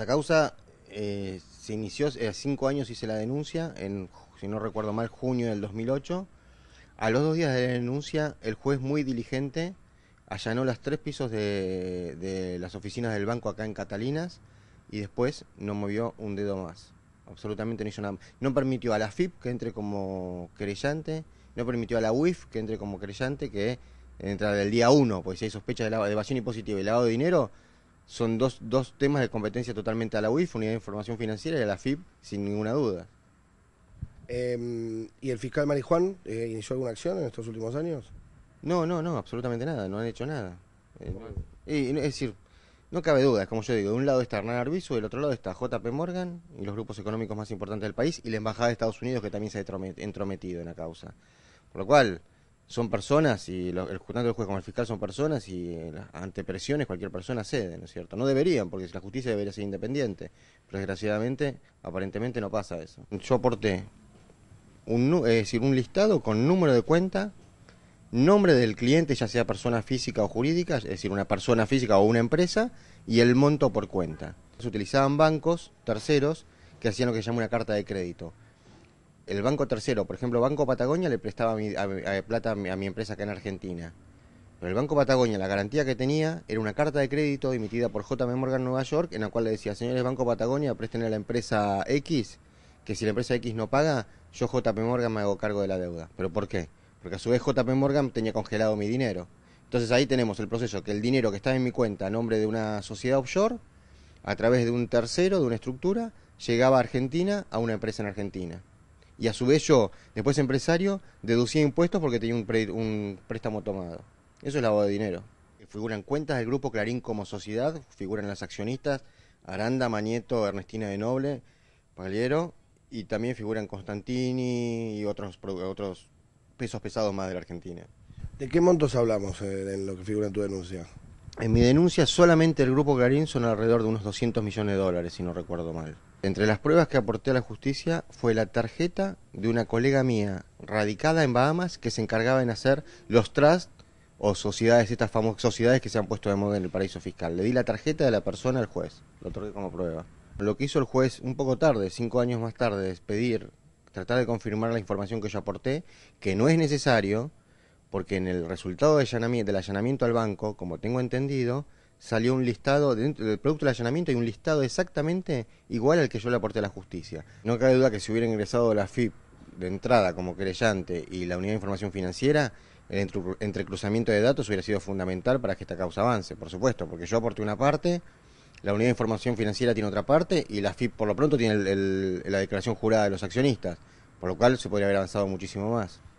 Esta causa eh, se inició hace eh, cinco años hice la denuncia, en, si no recuerdo mal, junio del 2008. A los dos días de la denuncia, el juez muy diligente allanó las tres pisos de, las oficinas del banco acá en Catalinas y después no movió un dedo más. Absolutamente no hizo nada. No permitió a la FIP que entre como creyente, no permitió a la UIF que entre como creyente, que entra del día uno, pues si hay sospecha de, evasión y positivo y lavado de dinero, son dos, dos temas de competencia totalmente a la UIF, Unidad de Información Financiera y a la FIP, sin ninguna duda. Em, ¿Y el fiscal Marijuán eh, inició alguna acción en estos últimos años? No, no, no, absolutamente nada, no han hecho nada. Eh, y, es decir, no cabe duda, como yo digo, de un lado está Hernán Arbizu, del otro lado está JP Morgan y los grupos económicos más importantes del país y la Embajada de Estados Unidos que también se ha entrometido en la causa. Por lo cual, son personas y el, tanto juez como el fiscal son personas y eh, ante presiones cualquier persona cede, ¿no es cierto? No deberían, porque la justicia debería ser independiente, pero desgraciadamente aparentemente no pasa eso. Yo aporté un, decir, un listado con número de cuenta, nombre del cliente, ya sea persona física o jurídica, es decir, una persona física o una empresa, y el monto por cuenta. Se utilizaban bancos terceros que hacían lo que se llama una carta de crédito el banco tercero, por ejemplo, Banco Patagonia le prestaba plata a mi, empresa acá en Argentina. Pero el Banco Patagonia, la garantía que tenía era una carta de crédito emitida por JP Morgan Nueva York, en la cual le decía, señores Banco Patagonia, presten a la empresa X, que si la empresa X no paga, yo JP Morgan me hago cargo de la deuda. ¿Pero por qué? Porque a su vez JP Morgan tenía congelado mi dinero. Entonces ahí tenemos el proceso, que el dinero que estaba en mi cuenta a nombre de una sociedad offshore, a través de un tercero, de una estructura, llegaba a Argentina a una empresa en Argentina y a su vez yo, después empresario, deducía impuestos porque tenía un, préstamo tomado. Eso es lavado de dinero. Figuran cuentas del grupo Clarín como sociedad, figuran las accionistas, Aranda, Mañeto, Ernestina de Noble, Paliero, y también figuran Constantini y otros, otros pesos pesados más de la Argentina. ¿De qué montos hablamos en eh, lo que figura en tu denuncia? En mi denuncia solamente el grupo Clarín son alrededor de unos 200 millones de dólares, si no recuerdo mal. Entre las pruebas que aporté a la justicia fue la tarjeta de una colega mía, radicada en Bahamas, que se encargaba en hacer los trusts o sociedades, estas famosas sociedades que se han puesto de moda en el paraíso fiscal. Le di la tarjeta de la persona al juez, lo otorgué como prueba. Lo que hizo el juez un poco tarde, cinco años más tarde, es pedir, tratar de confirmar la información que yo aporté, que no es necesario, porque en el resultado del allanamiento al banco, como tengo entendido, salió un listado, dentro del producto del allanamiento y un listado exactamente igual al que yo le aporté a la justicia. No cabe duda que si hubiera ingresado la FIP de entrada como querellante y la Unidad de Información Financiera, el entrecruzamiento de datos hubiera sido fundamental para que esta causa avance, por supuesto, porque yo aporté una parte, la Unidad de Información Financiera tiene otra parte y la FIP por lo pronto tiene la declaración jurada de los accionistas, por lo cual se podría haber avanzado muchísimo más.